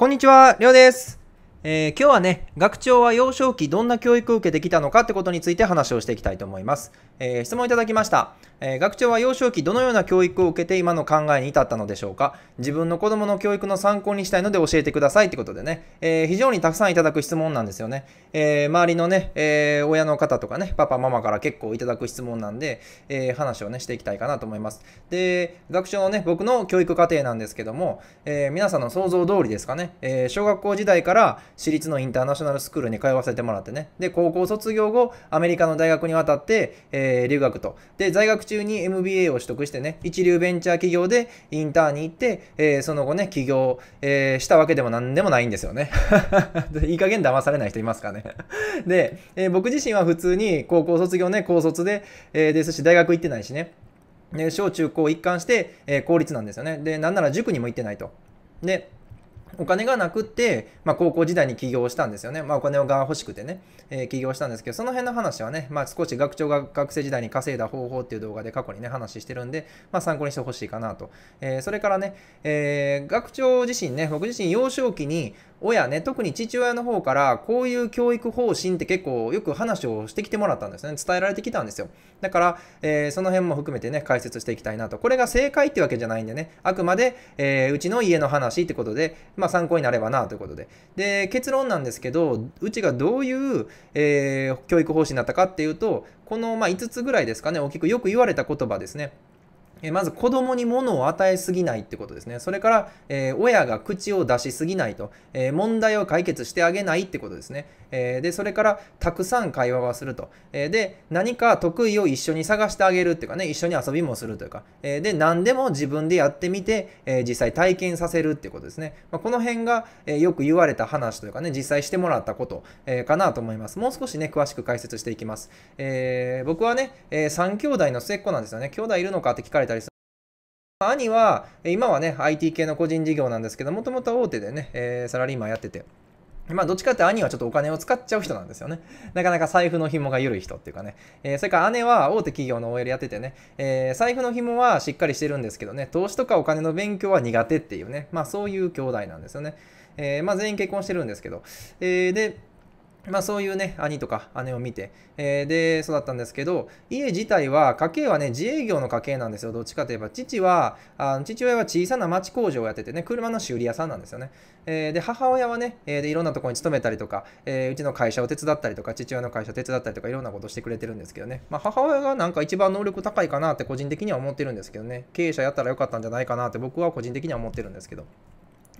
こんにちは、りょうです。えー、今日はね、学長は幼少期どんな教育を受けてきたのかってことについて話をしていきたいと思います。えー、質問いただきました、えー、学長は幼少期どのような教育を受けて今の考えに至ったのでしょうか自分の子供の教育の参考にしたいので教えてくださいってことでね、え非常にたくさんいただく質問なんですよね。え周りのね、え親の方とかね、パパママから結構いただく質問なんで、え話をね、していきたいかなと思います。で、学長のね、僕の教育過程なんですけども、え皆さんの想像通りですかね、え小学校時代から、私立のインターナショナルスクールに通わせてもらってね。で、高校卒業後、アメリカの大学に渡って、えー、留学と。で、在学中に MBA を取得してね、一流ベンチャー企業でインターンに行って、えー、その後ね、起業、えー、したわけでも何でもないんですよね。いい加減騙されない人いますかね。で、えー、僕自身は普通に高校卒業ね、高卒で、えー、ですし、大学行ってないしね。で小中高一貫して、えー、公立なんですよね。で、なんなら塾にも行ってないと。で、お金がなくって、まあ、高校時代に起業したんですよね。まあ、お金が欲しくてね、えー、起業したんですけど、その辺の話はね、まあ、少し学長が学生時代に稼いだ方法っていう動画で過去にね、話してるんで、まあ、参考にしてほしいかなと。えー、それからね、えー、学長自身ね、僕自身幼少期に、親ね、特に父親の方からこういう教育方針って結構よく話をしてきてもらったんですね。伝えられてきたんですよ。だから、えー、その辺も含めてね、解説していきたいなと。これが正解ってわけじゃないんでね、あくまで、えー、うちの家の話ってことで、まあ参考になればなということで。で、結論なんですけど、うちがどういう、えー、教育方針だったかっていうと、この、まあ、5つぐらいですかね、大きくよく言われた言葉ですね。えまず子供に物を与えすぎないってことですね。それから、えー、親が口を出しすぎないと、えー、問題を解決してあげないってことですね。えー、で、それから、たくさん会話はすると、えで、何か得意を一緒に探してあげるっていうかね、一緒に遊びもするというか。えで、何でも自分でやってみて、え実際体験させるってことですね。まあ、この辺が、えよく言われた話というかね、実際してもらったこと、えかなと思います。もう少しね、詳しく解説していきます。え僕はね、えー、3兄弟の末っ子なんですよね。兄弟いるのかって聞かれ兄は、今はね、IT 系の個人事業なんですけど、もともと大手でね、えー、サラリーマンやってて。まあ、どっちかって兄はちょっとお金を使っちゃう人なんですよね。なかなか財布の紐が緩い人っていうかね。えー、それから姉は大手企業の OL やっててね、えー、財布の紐はしっかりしてるんですけどね、投資とかお金の勉強は苦手っていうね、まあそういう兄弟なんですよね。えまあ全員結婚してるんですけど。えで、まあそういうね、兄とか姉を見て、えー、で、育ったんですけど、家自体は、家計はね、自営業の家系なんですよ。どっちかといえば、父は、あの父親は小さな町工場をやっててね、車の修理屋さんなんですよね。えー、で、母親はね、えー、で、いろんなところに勤めたりとか、えうちの会社を手伝ったりとか、父親の会社を手伝ったりとか、いろんなことしてくれてるんですけどね。まあ母親がなんか一番能力高いかなって個人的には思ってるんですけどね。経営者やったらよかったんじゃないかなって僕は個人的には思ってるんですけど。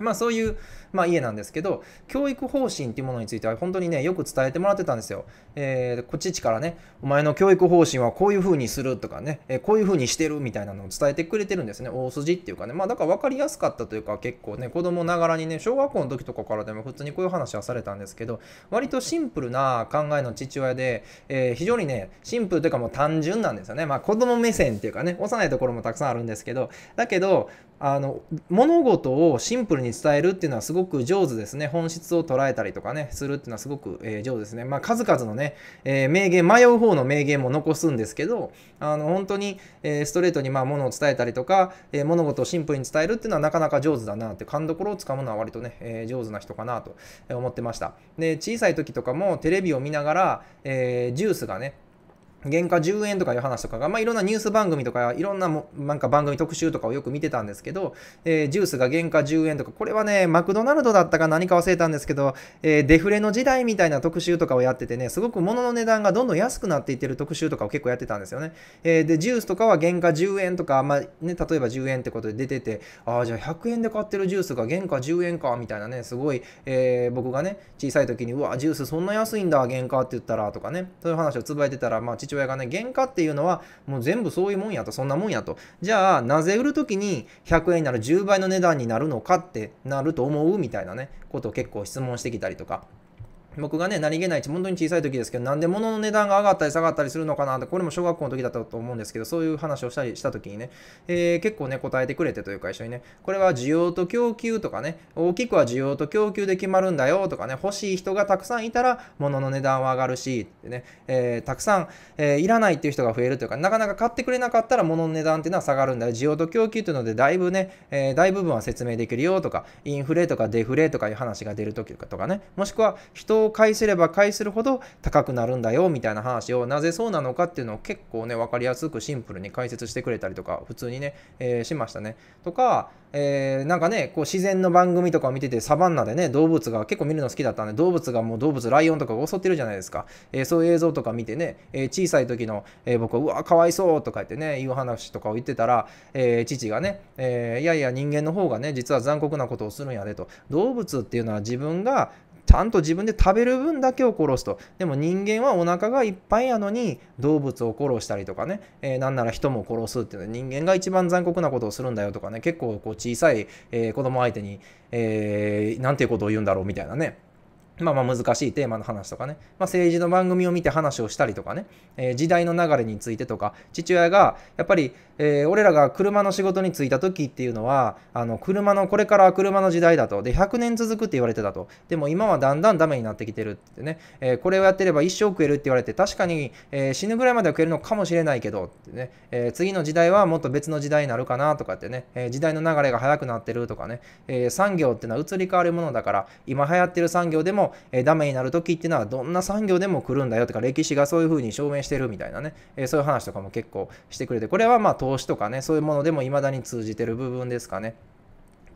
まあそういう、まあ、家なんですけど、教育方針っていうものについては本当にね、よく伝えてもらってたんですよ。えー、こっちからね、お前の教育方針はこういう風にするとかね、えー、こういう風にしてるみたいなのを伝えてくれてるんですね。大筋っていうかね。まあだから分かりやすかったというか結構ね、子供ながらにね、小学校の時とかからでも普通にこういう話はされたんですけど、割とシンプルな考えの父親で、えー、非常にね、シンプルというかもう単純なんですよね。まあ子供目線っていうかね、幼いところもたくさんあるんですけど、だけど、あの物事をシンプルに伝えるっていうのはすごく上手ですね。本質を捉えたりとかね、するっていうのはすごく、えー、上手ですね。まあ、数々のね、えー、名言、迷う方の名言も残すんですけど、あの本当に、えー、ストレートにまあ物を伝えたりとか、え物事をシンプルに伝えるっていうのはなかなか上手だなって、勘どころをつかむのは割とね、え上手な人かなと思ってました。で、小さい時とかもテレビを見ながら、えジュースがね、原価10円とかいう話とかが、まあ、いろんなニュース番組とか、いろんなも、なんか番組特集とかをよく見てたんですけど、えー、ジュースが原価10円とか、これはね、マクドナルドだったか何か忘れたんですけど、えー、デフレの時代みたいな特集とかをやっててね、すごく物の値段がどんどん安くなっていってる特集とかを結構やってたんですよね。えー、で、ジュースとかは原価10円とか、まあ、ね、例えば10円ってことで出てて、ああ、じゃあ100円で買ってるジュースが原価10円か、みたいなね、すごい、え僕がね、小さい時に、うわ、ジュースそんな安いんだ、原価って言ったら、とかね、そういう話をつぶやいてたら、まあ、父親がね、原価っていうのはもう全部そういうもんやと、そんなもんやと。じゃあ、なぜ売るときに100円になる10倍の値段になるのかってなると思うみたいなね、ことを結構質問してきたりとか。僕がね、何気ない、本当に小さい時ですけど、なんで物の値段が上がったり下がったりするのかなって、これも小学校の時だったと思うんですけど、そういう話をしたりした時にね、えー、結構ね、答えてくれてというか一緒にね、これは需要と供給とかね、大きくは需要と供給で決まるんだよとかね、欲しい人がたくさんいたら物の値段は上がるし、ってね、えー、たくさん、えー、いらないっていう人が増えるというか、なかなか買ってくれなかったら物の値段っていうのは下がるんだよ。需要と供給っていうので、だいぶね、え大部分は説明できるよとか、インフレとかデフレとかいう話が出る時とかね、もしくは人を返せれば返するほど高くなるんだよみたいな話をなぜそうなのかっていうのを結構ね分かりやすくシンプルに解説してくれたりとか普通にね、えー、しましたね。とか、えー、なんかねこう自然の番組とかを見ててサバンナでね動物が結構見るの好きだったんで動物がもう動物ライオンとかが襲ってるじゃないですか、えー、そういう映像とか見てね、えー、小さい時の、えー、僕はうわかわいそうとか言ってね言う話とかを言ってたら、え父がね、えいやいや人間の方がね実は残酷なことをするんやでと動物っていうのは自分がちゃんと自分で食べる分だけを殺すと。でも人間はお腹がいっぱいやのに動物を殺したりとかね、えー、なんなら人も殺すっていうのは人間が一番残酷なことをするんだよとかね、結構こう小さい、えー、子供相手に、えー、なんていうことを言うんだろうみたいなね。まあまあ難しいテーマの話とかね、まあ、政治の番組を見て話をしたりとかね、えー、時代の流れについてとか、父親がやっぱり、えー、俺らが車の仕事に就いた時っていうのは、あの車のこれから車の時代だと、で100年続くって言われてたと、でも今はだんだんダメになってきてるってね、えー、これをやってれば一生食えるって言われて、確かに、え死ぬぐらいまでは食えるのかもしれないけど、ってねえ次の時代はもっと別の時代になるかなとかってね、え時代の流れが早くなってるとかね、え産業ってのは移り変わるものだから、今流行ってる産業でもえダメになる時っていうのはどんな産業でも来るんだよとか歴史がそういう風に証明してるみたいなね、えそういう話とかも結構してくれてこれはまあ投資とかねそういうものでも未だに通じてる部分ですかね。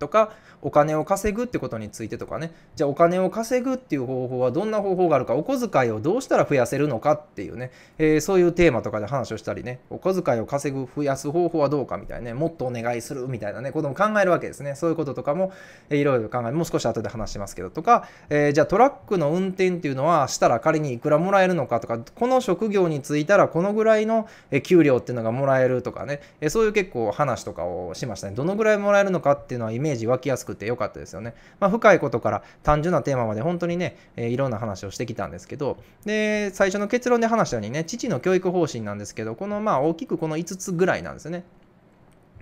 とかお金を稼ぐってことについてとかねじゃあお金を稼ぐっていう方法はどんな方法があるかお小遣いをどうしたら増やせるのかっていうね、えー、そういうテーマとかで話をしたりねお小遣いを稼ぐ増やす方法はどうかみたいなねもっとお願いするみたいなねことも考えるわけですねそういうこととかも、えいろいろ考えもう少し後で話しますけどとか、えー、じゃあトラックの運転っていうのはしたら仮にいくらもらえるのかとかこの職業に就いたらこのぐらいの給料っていうのがもらえるとかね、えそういう結構話とかをしましたねどのぐらいもらえるのかっていうのはイメージージ湧きやすくて良かったですよね。まあ、深いことから単純なテーマまで本当にね、えー、いろんな話をしてきたんですけど、で、最初の結論で話したようにね、父の教育方針なんですけど、このまあ大きくこの5つぐらいなんですよね。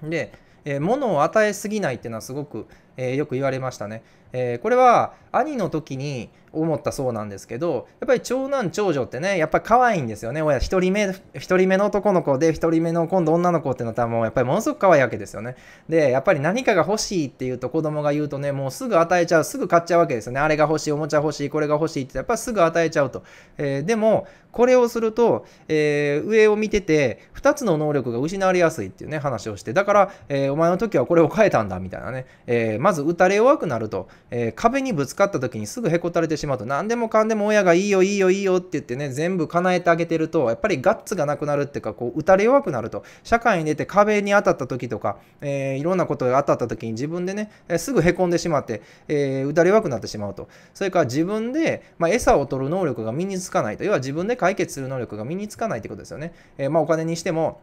で、えー、物を与えすぎないっていうのはすごくえー、よく言われましたね、えー、これは兄の時に思ったそうなんですけどやっぱり長男長女ってねやっぱ可愛いんですよね親1人目1人目の男の子で1人目の今度女の子ってなったらもうやっぱりものすごく可愛いわけですよねでやっぱり何かが欲しいっていうと子供が言うとねもうすぐ与えちゃうすぐ買っちゃうわけですよねあれが欲しいおもちゃ欲しいこれが欲しいってやっぱすぐ与えちゃうと、えー、でもこれをすると、えー、上を見てて2つの能力が失われやすいっていうね話をしてだから、えお前の時はこれを変えたんだみたいなね、えまず打たれ弱くなると、えー、壁にぶつかった時にすぐへこたれてしまうと何でもかんでも親がいいよいいよいいよって言ってね全部叶えてあげてるとやっぱりガッツがなくなるっていうかこう打たれ弱くなると社会に出て壁に当たった時とか、えー、いろんなことが当たった時に自分でね、すぐへこんでしまって、えー、打たれ弱くなってしまうとそれから自分で、まあ、餌を取る能力が身につかないと要は自分で解決する能力が身につかないってことですよね。えまあ、お金にしても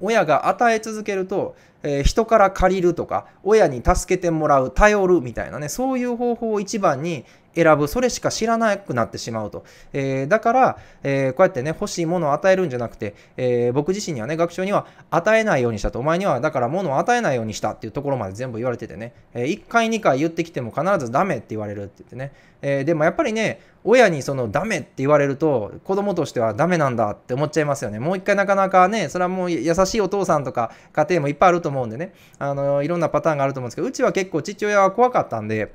親が与え続けると、えー、人から借りるとか、親に助けてもらう、頼るみたいなね、そういう方法を一番に選ぶ、それしか知らなくなってしまうと。えー、だから、えー、こうやってね、欲しいものを与えるんじゃなくて、えー、僕自身にはね、学長には与えないようにしたと。お前には、だから物を与えないようにしたっていうところまで全部言われててね、え1回2回言ってきても必ずダメって言われるって言ってね。えでもやっぱりね、親にそのダメって言われると、子供としてはダメなんだって思っちゃいますよね。もう一回なかなかね、それはもう優しいお父さんとか家庭もいっぱいあると思うんでね、あのいろんなパターンがあると思うんですけど、うちは結構父親は怖かったんで、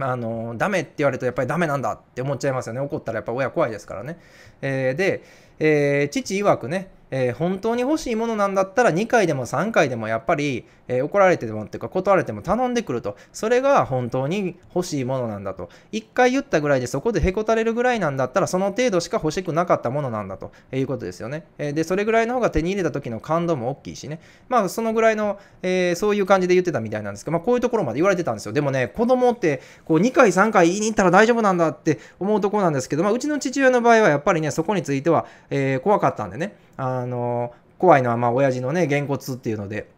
あのダメって言われるとやっぱりダメなんだって思っちゃいますよね怒ったらやっぱ親怖いですからね、えー、でえー、父曰くね、えー、本当に欲しいものなんだったら2回でも3回でもやっぱり、えー、怒られてもっていうか断られても頼んでくるとそれが本当に欲しいものなんだと1回言ったぐらいでそこでへこたれるぐらいなんだったらその程度しか欲しくなかったものなんだということですよね、えー、でそれぐらいの方が手に入れた時の感動も大きいしねまあそのぐらいの、えそういう感じで言ってたみたいなんですけど、まあ、こういうところまで言われてたんですよでもね子供ってこう2回3回言いに行ったら大丈夫なんだって思うところなんですけど、まあ、うちの父親の場合はやっぱりねそこについてはえー、怖かったんでね、あのー、怖いのはまあ親父のね、げんこつっていうので、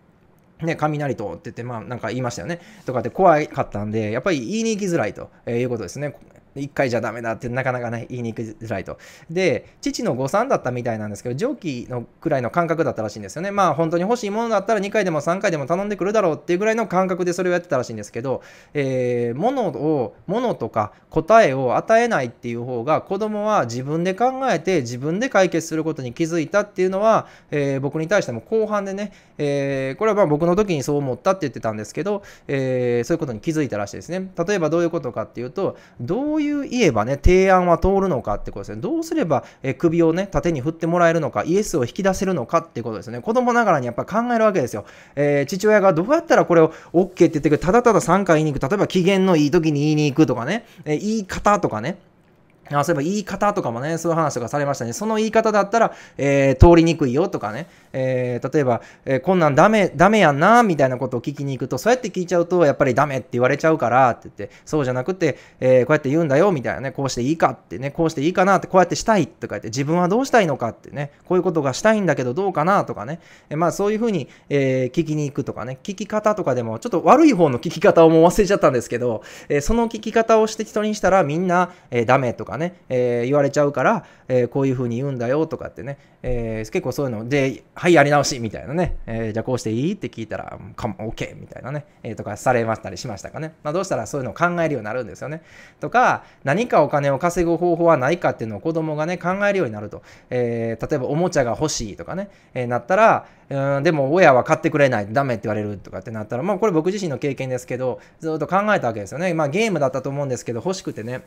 ね、雷とって言って、まあなんか言いましたよね。とかって怖かったんで、やっぱり言いに行きづらいということですね。1回じゃダメだってなかなかね言いにくづらいと。で、父の誤算だったみたいなんですけど、上記のくらいの感覚だったらしいんですよね。まあ本当に欲しいものだったら2回でも3回でも頼んでくるだろうっていうぐらいの感覚でそれをやってたらしいんですけど、えー、物を、物とか答えを与えないっていう方が子供は自分で考えて自分で解決することに気づいたっていうのは、えー、僕に対しても後半でね、えー、これはまあ僕の時にそう思ったって言ってたんですけど、えー、そういうことに気づいたらしいですね。例えばどういうことかっていうと、どうういう言えばね、提案は通るのかってことですね。どうすれば、え首をね、縦に振ってもらえるのか、イエスを引き出せるのかってことですね。子供ながらにやっぱ考えるわけですよ。えー、父親がどうやったらこれを OK って言ってくる、ただただ3回言いに行く、例えば機嫌のいい時に言いに行くとかね、えー、言い方とかね。あそういえば言い方とかもね、そういう話とかされましたね。その言い方だったら、えー、通りにくいよとかね、えー、例えば、えー、こんなんダメ、ダメやんな、みたいなことを聞きに行くと、そうやって聞いちゃうと、やっぱりダメって言われちゃうからって言って、そうじゃなくて、えこうやって言うんだよ、みたいなね、こうしていいかってね、こうしていいかなって、こうやってしたいとか言って、自分はどうしたいのかってね、こういうことがしたいんだけどどうかなとかね、えまあそういうふうに、え聞きに行くとかね、聞き方とかでも、ちょっと悪い方の聞き方をもう忘れちゃったんですけど、えその聞き方をして人にしたらみんな、えー、ダメとかね、ね、えー、言われちゃうから、えー、こういうふうに言うんだよとかってね、えー、結構そういうので、はい、やり直しみたいなね、えじゃあこうしていいって聞いたら、かも、OK みたいなね、えとかされましたりしましたかね。まあ、どうしたらそういうのを考えるようになるんですよね。とか、何かお金を稼ぐ方法はないかっていうのを子供がね、考えるようになると。え例えばおもちゃが欲しいとかね、えなったら、うん、でも親は買ってくれない、ダメって言われるとかってなったら、まあこれ僕自身の経験ですけど、ずっと考えたわけですよね。まあゲームだったと思うんですけど、欲しくてね、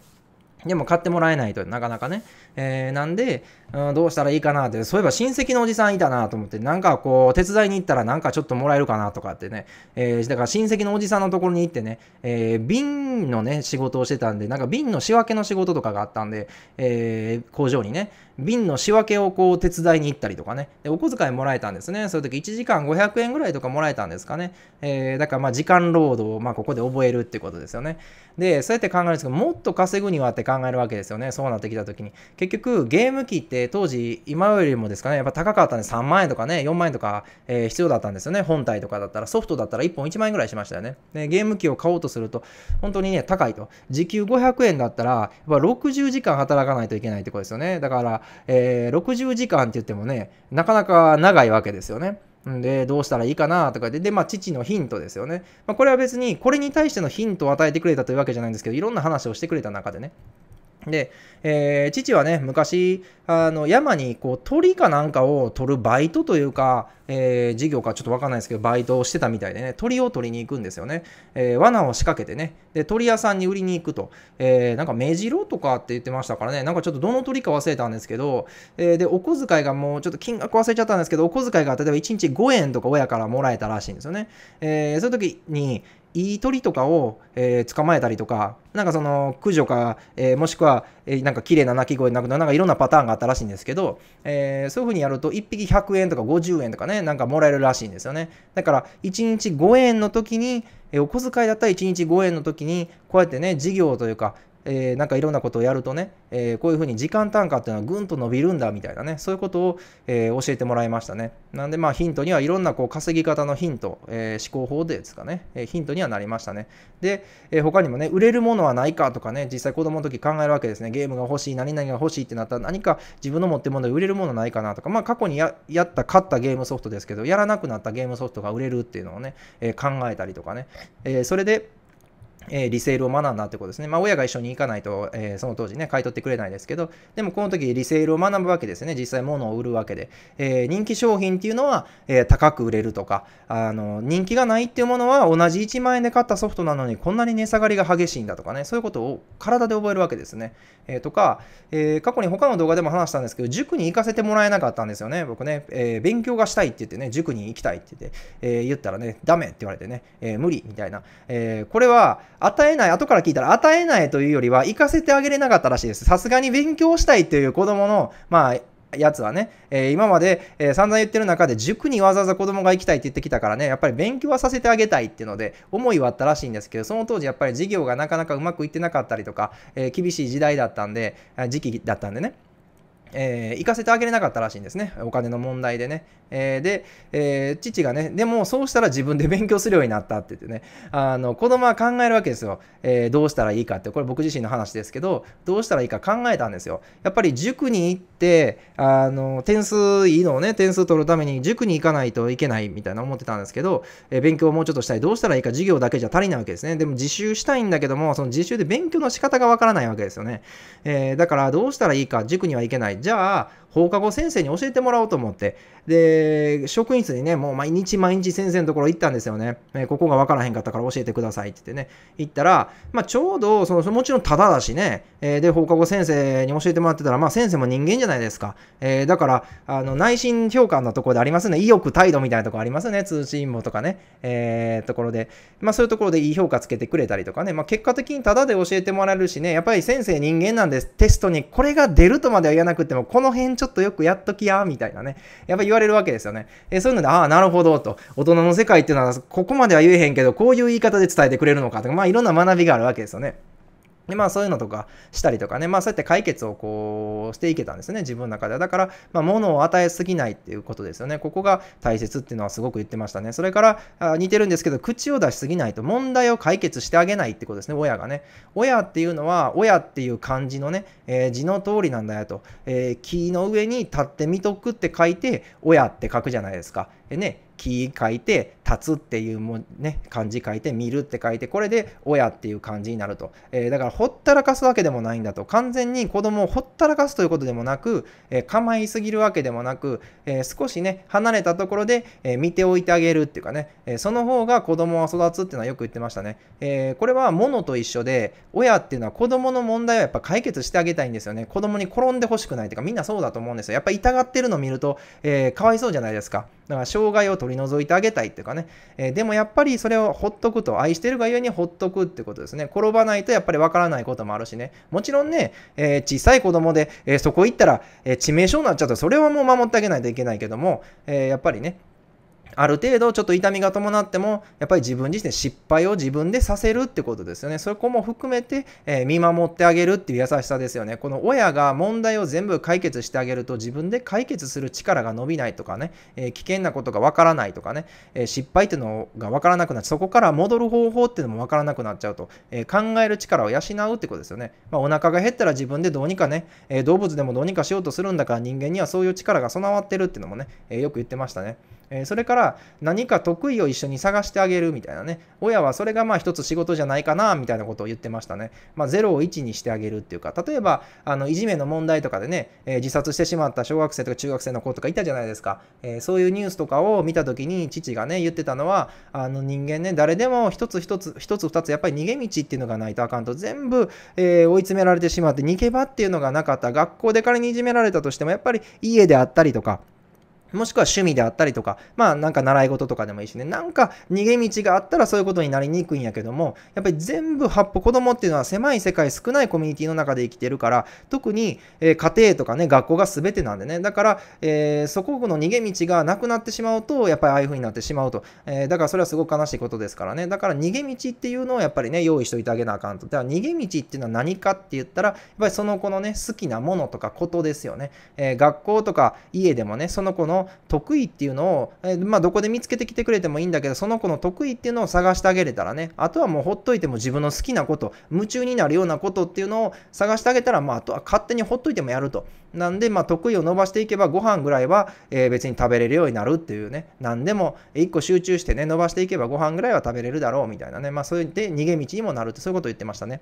でも買ってもらえないと、なかなかね。えー、なんで、うん、どうしたらいいかなって、そういえば親戚のおじさんいたなと思って、なんかこう、手伝いに行ったらなんかちょっともらえるかなとかってね。えー、だから親戚のおじさんのところに行ってね、えー、瓶のね、仕事をしてたんで、なんか瓶の仕分けの仕事とかがあったんで、えー、工場にね、瓶の仕分けをこう手伝いに行ったりとかね。で、お小遣いもらえたんですね。そういう時1時間500円ぐらいとかもらえたんですかね。えー、だからまあ時間労働をまあここで覚えるってことですよね。で、そうやって考えるんですけど、もっと稼ぐにはって考えるわけですよね。そうなってきた時に。結局、ゲーム機って当時、今よりもですかね、やっぱ高かったんで3万円とかね、4万円とか、えー、必要だったんですよね。本体とかだったら、ソフトだったら1本1万円ぐらいしましたよね。で、ゲーム機を買おうとすると、本当にね、高いと。時給500円だったら、やっぱ60時間働かないといけないってことですよね。だから、えー、60時間って言ってもね、なかなか長いわけですよね。で、どうしたらいいかなとかで、で、まあ、父のヒントですよね。まあ、これは別に、これに対してのヒントを与えてくれたというわけじゃないんですけど、いろんな話をしてくれた中でね。で、えー、父はね、昔、あの、山に、こう、鳥かなんかを取るバイトというか、えー、事業かちょっとわかんないですけど、バイトをしてたみたいでね、鳥を取りに行くんですよね。えー、罠を仕掛けてね、で、鳥屋さんに売りに行くと。えー、なんか、目白とかって言ってましたからね、なんかちょっとどの鳥か忘れたんですけど、えー、で、お小遣いがもう、ちょっと金額忘れちゃったんですけど、お小遣いが例えば1日5円とか親からもらえたらしいんですよね。えー、そういう時に、いい鳥とかを、えー、捕まえたりとか、なんかその駆除か、えー、もしくは、えー、なんか綺麗な鳴き声なくななんかいろんなパターンがあったらしいんですけど、えー、そういうふうにやると1匹100円とか50円とかね、なんかもらえるらしいんですよね。だから1日5円の時に、えお小遣いだったら1日5円の時に、こうやってね、事業というか、えー、なんかいろんなことをやるとね、えー、こういうふうに時間単価っていうのはぐんと伸びるんだみたいなね、そういうことを、えー、教えてもらいましたね。なんでまあヒントにはいろんなこう稼ぎ方のヒント、えー、思考法ですかね、えヒントにはなりましたね。で、え他にもね、売れるものはないかとかね、実際子供の時考えるわけですね。ゲームが欲しい、何々が欲しいってなったら何か自分の持ってるもので売れるものないかなとか、まあ過去にやった買ったゲームソフトですけど、やらなくなったゲームソフトが売れるっていうのをね、え考えたりとかね、えそれで、えー、リセールを学んだってことですね。まあ、親が一緒に行かないと、えー、その当時ね、買い取ってくれないですけど、でもこの時、リセールを学ぶわけですね。実際、物を売るわけで。えー、人気商品っていうのは、え高く売れるとか、あの、人気がないっていうものは、同じ1万円で買ったソフトなのに、こんなに値下がりが激しいんだとかね、そういうことを体で覚えるわけですね。えとか、え過去に他の動画でも話したんですけど、塾に行かせてもらえなかったんですよね、僕ね。え勉強がしたいって言ってね、塾に行きたいって言って、え言ったらね、ダメって言われてね、え無理みたいな。えこれは、与えない、後から聞いたら与えないというよりは、行かせてあげれなかったらしいです。さすがに勉強したいという子供の、まあ、やつはね、えー、今まで、えー、散々言ってる中で塾にわざわざ子供が行きたいって言ってきたからねやっぱり勉強はさせてあげたいっていうので思いはあったらしいんですけどその当時やっぱり授業がなかなかうまくいってなかったりとか、えー、厳しい時代だったんで時期だったんでねえー、行かせてあげれなかったらしいんですね。お金の問題でね。えー、で、えー、父がね、でもそうしたら自分で勉強するようになったって言ってね、あの、子供は考えるわけですよ。えどうしたらいいかって、これ僕自身の話ですけど、どうしたらいいか考えたんですよ。やっぱり塾に行って、あの、点数いいのをね、点数取るために塾に行かないといけないみたいな思ってたんですけど、え勉強をもうちょっとしたい。どうしたらいいか授業だけじゃ足りないわけですね。でも自習したいんだけども、その自習で勉強の仕方がわからないわけですよね。えだからどうしたらいいか、塾には行けない。じゃあ放課後先生に教えてもらおうと思って、で、職員室にね、もう毎日毎日先生のところ行ったんですよね。えここがわからへんかったから教えてくださいって言ってね、行ったら、まあ、ちょうど、その、もちろんタダだしね、えで、放課後先生に教えてもらってたら、まあ、先生も人間じゃないですか。えー、だから、あの、内心評価のところでありますね。意欲、態度みたいなところありますね。通信簿とかね、えー、ところで。まあ、そういうところでいい評価つけてくれたりとかね、まあ、結果的にタダで教えてもらえるしね、やっぱり先生人間なんです。テストにこれが出るとまでは言わなくても、この辺ちょちょっとよくやっときや、みたいなね、やっぱ言われるわけですよね。えそういうので、ああ、なるほど、と。大人の世界っていうのは、ここまでは言えへんけど、こういう言い方で伝えてくれるのかとか、まあいろんな学びがあるわけですよね。でまあそういうのとかしたりとかね、まあそうやって解決をこうしていけたんですね、自分の中では。だから、まあ物を与えすぎないっていうことですよね。ここが大切っていうのはすごく言ってましたね。それからあ似てるんですけど、口を出しすぎないと問題を解決してあげないってことですね、親がね。親っていうのは、親っていう漢字のね、えー、字の通りなんだよと、えー、木の上に立ってみとくって書いて、親って書くじゃないですか。ね、木書いて立つっていうもね漢字書いて見るって書いてこれで親っていう漢字になると、えー、だからほったらかすわけでもないんだと完全に子供をほったらかすということでもなく、えー、構いすぎるわけでもなく、えー、少しね離れたところで、え見ておいてあげるっていうかね、えその方が子供は育つっていうのはよく言ってましたね、えこれは物と一緒で親っていうのは子供の問題をやっぱ解決してあげたいんですよね子供に転んでほしくないっていうかみんなそうだと思うんですよやっぱ痛がってるの見ると、えー、かわいそうじゃないですかだから障害を取り除いてあげたいっていうかね、えー、でもやっぱりそれをほっとくと、愛してるがゆえにほっとくってことですね。転ばないとやっぱりわからないこともあるしね、もちろんね、えー、小さい子供で、えー、そこ行ったら、え致命傷になっちゃうと、それはもう守ってあげないといけないけども、えやっぱりね、ある程度ちょっと痛みが伴ってもやっぱり自分自身で失敗を自分でさせるってことですよねそこも含めて、えー、見守ってあげるっていう優しさですよねこの親が問題を全部解決してあげると自分で解決する力が伸びないとかね、えー、危険なことがわからないとかね、えー、失敗っていうのがわからなくなってそこから戻る方法っていうのもわからなくなっちゃうと、え考える力を養うってことですよね、まあ、お腹が減ったら自分でどうにかね、え動物でもどうにかしようとするんだから人間にはそういう力が備わってるっていうのもね、えよく言ってましたね。えそれから何か得意を一緒に探してあげるみたいなね親はそれがまあ一つ仕事じゃないかなみたいなことを言ってましたね、まあ、0を1にしてあげるっていうか例えばあのいじめの問題とかでね、え自殺してしまった小学生とか中学生の子とかいたじゃないですか、えそういうニュースとかを見た時に父がね言ってたのはあの人間ね誰でも一つ一つ一つ二つやっぱり逃げ道っていうのがないとあかんと全部、え追い詰められてしまって逃げ場っていうのがなかった学校で仮にいじめられたとしてもやっぱり家であったりとかもしくは趣味であったりとか、まあなんか習い事とかでもいいしね、なんか逃げ道があったらそういうことになりにくいんやけども、やっぱり全部八歩子供っていうのは狭い世界少ないコミュニティの中で生きてるから、特に、えー、家庭とかね、学校が全てなんでね、だから、えー、そこの逃げ道がなくなってしまうと、やっぱりああいう風になってしまうと、えー、だからそれはすごく悲しいことですからね、だから逃げ道っていうのをやっぱりね、用意しといてあげなあかんと。だから逃げ道っていうのは何かって言ったら、やっぱりその子のね、好きなものとかことですよね。え学校とか家でもね、その子の得意っていうのを、えまあ、どこで見つけてきてくれてもいいんだけど、その子の得意っていうのを探してあげれたらね、あとはもうほっといても自分の好きなこと、夢中になるようなことっていうのを探してあげたら、まあ、あとは勝手にほっといてもやると。なんで、まあ、得意を伸ばしていけば、ご飯ぐらいは、えー、別に食べれるようになるっていうね、何でも1個集中してね、伸ばしていけばご飯ぐらいは食べれるだろうみたいなね、まあ、そう言って逃げ道にもなるって、そういうことを言ってましたね。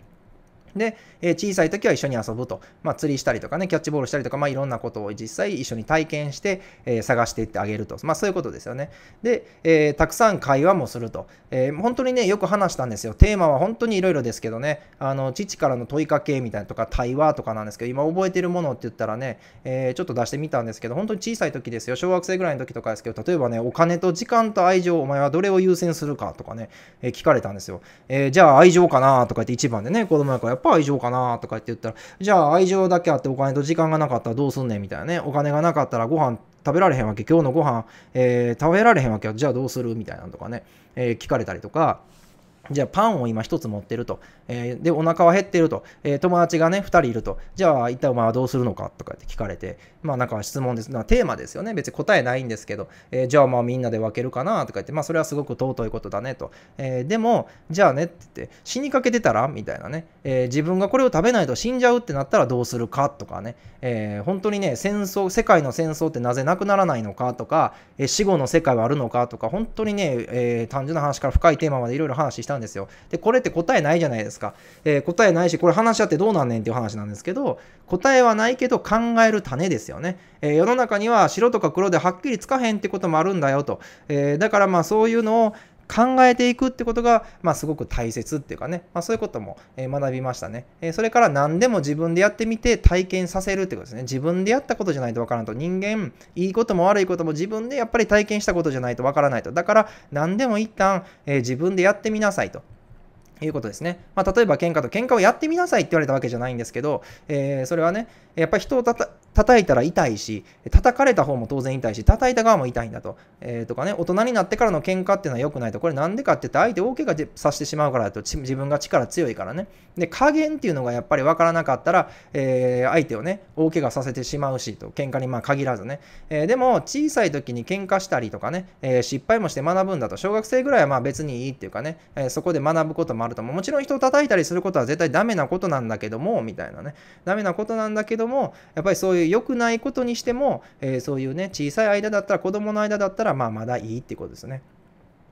で、え小さい時は一緒に遊ぶと、まあ、釣りしたりとかね、キャッチボールしたりとか、まあ、いろんなことを実際一緒に体験して、え探していってあげると、まあ、そういうことですよね。で、えー、たくさん会話もすると、えー、本当にね、よく話したんですよ。テーマは本当にいろいろですけどね、あの父からの問いかけみたいなとか、対話とかなんですけど、今覚えてるものって言ったらね、えー、ちょっと出してみたんですけど、本当に小さい時ですよ、小学生ぐらいの時とかですけど、例えばね、お金と時間と愛情、お前はどれを優先するかとかね、え聞かれたんですよ。えじゃあ愛情かなとか言って一番でね、子供の頃ぱ愛情かなとかって言ったら、じゃあ愛情だけあってお金と時間がなかったらどうすんねんみたいなね。お金がなかったらご飯食べられへんわけ。今日のご飯、えー、食べられへんわけ。じゃあどうするみたいなのとかね、えー、聞かれたりとか。じゃあパンを今一つ持ってると。えー、で、お腹は減ってると。えー、友達がね、二人いると。じゃあ、一体お前はどうするのかとかって聞かれて、まあなんか質問です。まあ、テーマですよね。別に答えないんですけど、えー、じゃあまあみんなで分けるかなとか言って、まあそれはすごく尊いことだねと。えでも、じゃあねって言って、死にかけてたらみたいなね、え自分がこれを食べないと死んじゃうってなったらどうするかとかね。え本当にね、戦争、世界の戦争ってなぜなくならないのかとか、え死後の世界はあるのかとか、本当にね、え単純な話から深いテーマまでいろいろ話したんですよ。で、これって答えないじゃないですか。えー、答えないし、これ話し合ってどうなんねんっていう話なんですけど、答えはないけど考える種ですよね。えー、世の中には白とか黒ではっきりつかへんってこともあるんだよと。えー、だからまあそういうのを、考えていくってことが、まあ、すごく大切っていうかね、まあ、そういうことも、え学びましたね、えそれから何でも自分でやってみて体験させるってことですね。自分でやったことじゃないとわからんと。人間、いいことも悪いことも自分でやっぱり体験したことじゃないとわからないと。だから何でも一旦、え自分でやってみなさいと。いうことですね。まあ、例えば喧嘩と喧嘩をやってみなさいって言われたわけじゃないんですけど、えー、それはね、やっぱり人をたた叩いたら痛いし、叩かれた方も当然痛いし、叩いた側も痛いんだと。えー、とかね、大人になってからの喧嘩っていうのは良くないと。これなんでかって言って相手大怪我させてしまうからだと。自分が力強いからね。で、加減っていうのがやっぱり分からなかったら、えー、相手をね、大怪我させてしまうしと。喧嘩にまあ限らずね。えー、でも、小さい時に喧嘩したりとかね、え失敗もして学ぶんだと。小学生ぐらいはまあ別にいいっていうかね、えそこで学ぶこともあるとう。もちろん人を叩いたりすることは絶対ダメなことなんだけども、みたいなね。ダメなことなんだけども、やっぱりそういういう良くないことにしても、えー、そういうね小さい間だったら子供の間だったらまあまだいいってことですね。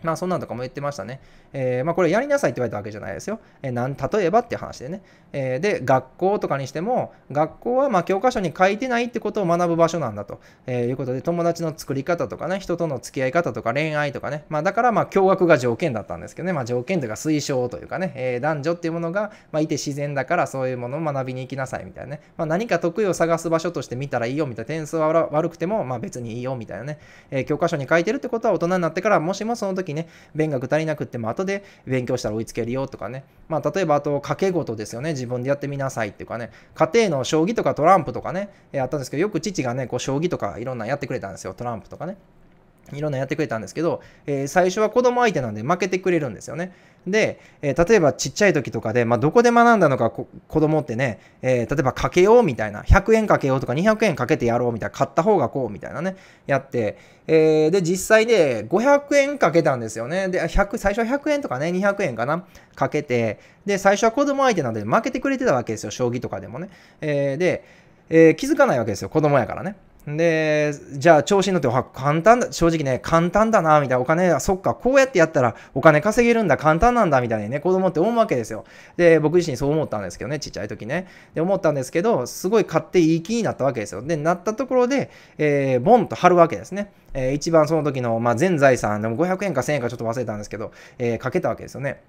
まあそんなんとかも言ってましたね。えー、まあこれやりなさいって言われたわけじゃないですよ。えー、なん例えばって話でね、えー、で、学校とかにしても、学校はま教科書に書いてないってことを学ぶ場所なんだと、えいうことで、友達の作り方とかね、人との付き合い方とか恋愛とかね、まあだからまあ共学が条件だったんですけどね、まあ条件というか推奨というかね、え男女っていうものがまいて自然だからそういうものを学びに行きなさいみたいなね、まあ、何か得意を探す場所として見たらいいよみたいな、点数は悪くてもま別にいいよみたいなね、え教科書に書いてるってことは大人になってから、もしもその時ね、勉学足りなくっても後で勉強したら追いつけるよとかね。まあ、例えばあと、掛け事ですよね。自分でやってみなさいっていうかね。家庭の将棋とかトランプとかね、やったんですけど、よく父がね、こう、将棋とかいろんなやってくれたんですよ。トランプとかね。いろんなやってくれたんですけど、えー、最初は子供相手なんで負けてくれるんですよね。で、えー、例えばちっちゃい時とかで、まあ、どこで学んだのか子供ってね、えー、例えばかけようみたいな、100円かけようとか200円かけてやろうみたいな、買った方がこうみたいなね、やって、えー、で、実際で500円かけたんですよね。で、100最初は100円とかね、200円かな、かけて、で、最初は子供相手なんで負けてくれてたわけですよ、将棋とかでもね。えで、え気づかないわけですよ、子供やからね。で、じゃあ調子に乗って、簡単だ、正直ね、簡単だな、みたいな、お金、そっか、こうやってやったらお金稼げるんだ、簡単なんだ、みたいにね、子供って思うわけですよ。で、僕自身そう思ったんですけどね、ちっちゃい時ね。で、思ったんですけど、すごい買っていい気になったわけですよ。で、なったところで、えー、ボンと貼るわけですね。えー、一番その時の、まあ、全財産、でも500円か1000円かちょっと忘れたんですけど、えー、かけたわけですよね。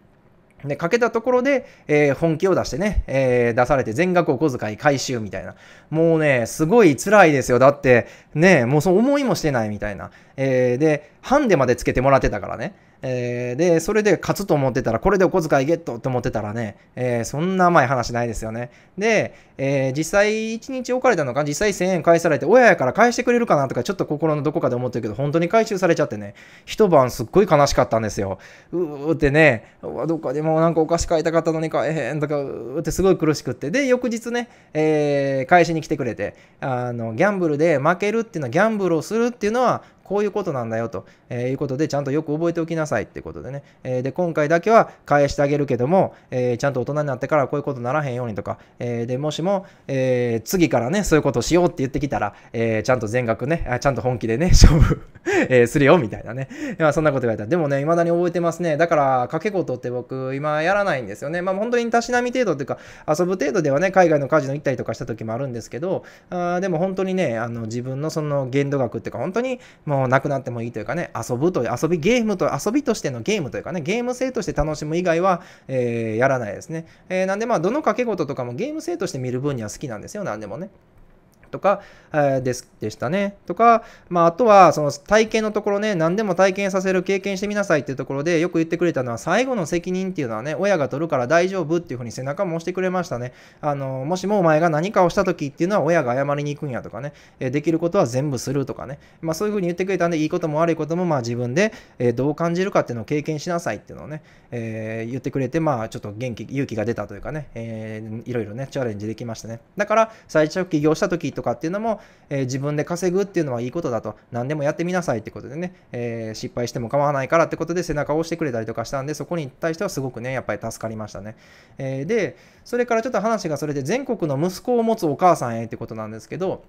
で、かけたところで、えー、本気を出してね、えー、出されて全額お小遣い回収みたいな。もうね、すごい辛いですよ。だって、ね、もうそう思いもしてないみたいな。えー、で、ハンデまでつけてもらってたからね。えー、で、それで勝つと思ってたら、これでお小遣いゲットと思ってたらね、えー、そんな甘い話ないですよね。で、えー、実際1日置かれたのか、実際1000円返されて、親やから返してくれるかなとか、ちょっと心のどこかで思ってるけど、本当に回収されちゃってね、一晩すっごい悲しかったんですよ。うーってね、どっかでもなんかお菓子買いたかったのに買えへんとか、うーってすごい苦しくって。で、翌日ね、えー、返しに来てくれて、あの、ギャンブルで負けるっていうのは、ギャンブルをするっていうのは、こういうことなんだよと、えいうことで、ちゃんとよく覚えておきなさいってことでね。えで、今回だけは返してあげるけども、えちゃんと大人になってからこういうことならへんようにとか、えで、もしも、え次からね、そういうことしようって言ってきたら、えちゃんと全額ね、あちゃんと本気でね、勝負えするよ、みたいなね。まあ、そんなこと言われたら。でもね、未だに覚えてますね。だから、掛け事って僕、今やらないんですよね。まあ、本当にたしなみ程度っていうか、遊ぶ程度ではね、海外のカジノ行ったりとかした時もあるんですけど、あでも本当にね、あの自分のその限度額っていうか、本当にもうなくなってもいいというかね、遊ぶという、遊びゲームと、遊びとしてのゲームというかね、ゲーム性として楽しむ以外は、えー、やらないですね。えー、なんでまあ、どの掛け事とかもゲーム性として見る分には好きなんですよ、なんでもね。とか、えー、です、でしたね。とか、まあ、あとは、その体験のところね、何でも体験させる、経験してみなさいっていうところで、よく言ってくれたのは、最後の責任っていうのはね、親が取るから大丈夫っていうふうに背中も押してくれましたね。あの、もしもお前が何かをした時っていうのは、親が謝りに行くんやとかね、えできることは全部するとかね、まあ、そういうふうに言ってくれたんで、いいことも悪いことも、まあ、自分で、えどう感じるかっていうのを経験しなさいっていうのをね、えー、言ってくれて、まあ、ちょっと元気、勇気が出たというかね、えー、いろいろね、チャレンジできましたね。だから、最初起業した時ととかっていうのも、えー、自分で稼ぐっていうのはいいことだと、何でもやってみなさいってことでね、えー、失敗しても構わないからってことで背中を押してくれたりとかしたんで、そこに対してはすごくね、やっぱり助かりましたね。えで、それからちょっと話がそれで全国の息子を持つお母さんへってことなんですけど、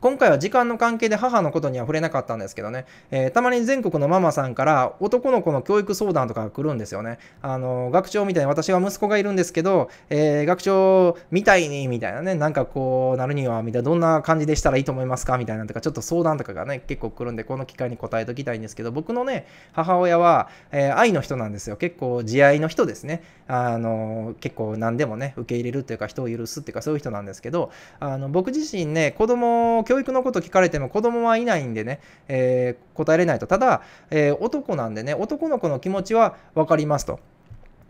今回は時間の関係で母のことには触れなかったんですけどね、えー、たまに全国のママさんから男の子の教育相談とかが来るんですよね。あの、学長みたいに私は息子がいるんですけど、えー、学長みたいにみたいなね、なんかこうなるにはみたいな、どんな感じでしたらいいと思いますかみたいなとか、ちょっと相談とかがね、結構来るんで、この機会に答えときたいんですけど、僕のね、母親は、えー、愛の人なんですよ。結構慈愛の人ですね。あの、結構何でもね、受け入れるというか、人を許すっていうか、そういう人なんですけど、あの、僕自身ね、子供教育のこと聞かれても子供はいないんでね、えー、答えれないと。ただ、えー、男なんでね、男の子の気持ちは分かりますと。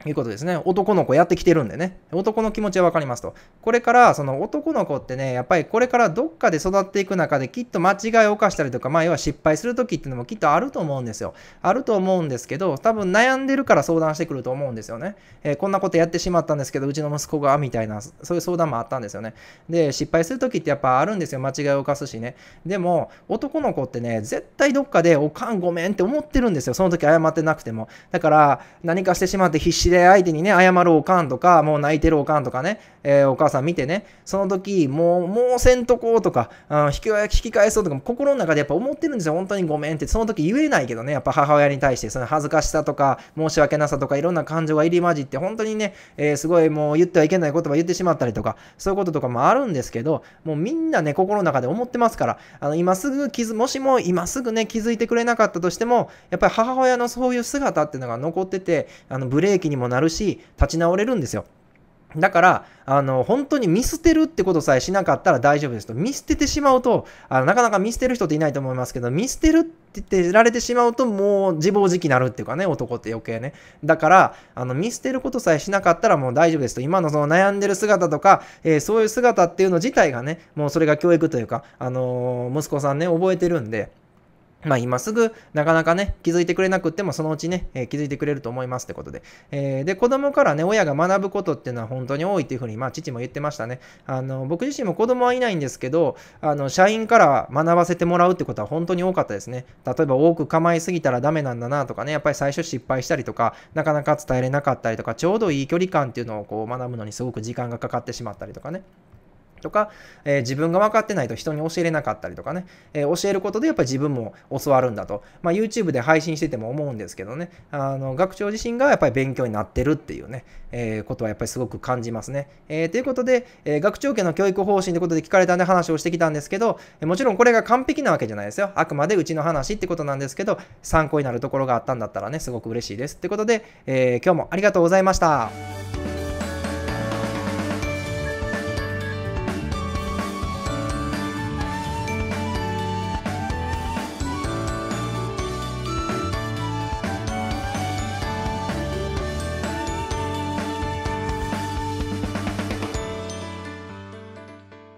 いうことですね。男の子やってきてるんでね。男の気持ちはわかりますと。これから、その男の子ってね、やっぱりこれからどっかで育っていく中できっと間違いを犯したりとか、まあ要は失敗する時っていうのもきっとあると思うんですよ。あると思うんですけど、多分悩んでるから相談してくると思うんですよね。えー、こんなことやってしまったんですけど、うちの息子が、みたいな、そういう相談もあったんですよね。で、失敗する時ってやっぱあるんですよ。間違いを犯すしね。でも、男の子ってね、絶対どっかで、おかんごめんって思ってるんですよ。その時謝ってなくても。だから、何かしてしまって必死でで相手にね、謝ろうかんとか、もう泣いてるおかんとかね、えー、お母さん見てね、その時、もう、もうせんとこうとか、うん、引き引き返そうとか、心の中でやっぱ思ってるんですよ。本当にごめんって。その時言えないけどね、やっぱ母親に対して、その恥ずかしさとか、申し訳なさとか、いろんな感情が入り混じって、本当にね、えー、すごいもう言ってはいけない言葉言ってしまったりとか、そういうこととかもあるんですけど、もうみんなね、心の中で思ってますから、あの、今すぐ気づ、もしも今すぐね、気づいてくれなかったとしても、やっぱり母親のそういう姿っていうのが残ってて、あの、ブレーキにももなるし、立ち直れるんですよ。だから、あの、本当に見捨てるってことさえしなかったら大丈夫ですと。見捨ててしまうと、あのなかなか見捨てる人っていないと思いますけど、見捨てるって言ってられてしまうと、もう自暴自棄になるっていうかね、男って余計ね。だから、あの、見捨てることさえしなかったらもう大丈夫ですと。今のその悩んでる姿とか、えー、そういう姿っていうの自体がね、もうそれが教育というか、あのー、息子さんね、覚えてるんで、まあ今すぐなかなかね、気づいてくれなくってもそのうちね、えー、気づいてくれると思いますってことで。えー、で、子供からね、親が学ぶことっていうのは本当に多いっていうふうに、まあ父も言ってましたね。あの、僕自身も子供はいないんですけど、あの、社員から学ばせてもらうってことは本当に多かったですね。例えば多く構えすぎたらダメなんだなとかね、やっぱり最初失敗したりとか、なかなか伝えれなかったりとか、ちょうどいい距離感っていうのをこう学ぶのにすごく時間がかかってしまったりとかね。とか、えー、自分が分かってないと人に教えれなかったりとかね、えー、教えることでやっぱり自分も教わるんだと、まあ、YouTube で配信してても思うんですけどね、あの学長自身がやっぱり勉強になってるっていうね、えー、ことはやっぱりすごく感じますね。えということで、え学長家の教育方針ということで聞かれたんで話をしてきたんですけど、もちろんこれが完璧なわけじゃないですよ。あくまでうちの話ってことなんですけど、参考になるところがあったんだったらね、すごく嬉しいです。ということで、え今日もありがとうございました。